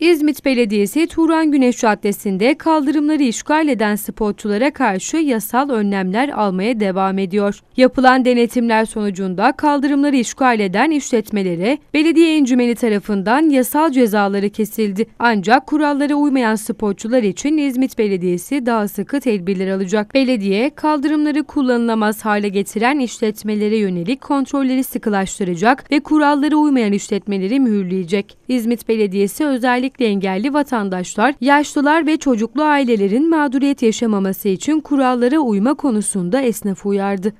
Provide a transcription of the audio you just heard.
İzmit Belediyesi Turan Güneş Caddesi'nde kaldırımları işgal eden spotçulara karşı yasal önlemler almaya devam ediyor. Yapılan denetimler sonucunda kaldırımları işgal eden işletmelere belediye encümeni tarafından yasal cezaları kesildi. Ancak kurallara uymayan spotçular için İzmit Belediyesi daha sıkı tedbirler alacak. Belediye kaldırımları kullanılamaz hale getiren işletmelere yönelik kontrolleri sıkılaştıracak ve kurallara uymayan işletmeleri mühürleyecek. İzmit Belediyesi özel özellikle engelli vatandaşlar, yaşlılar ve çocuklu ailelerin mağduriyet yaşamaması için kurallara uyma konusunda esnafı uyardı.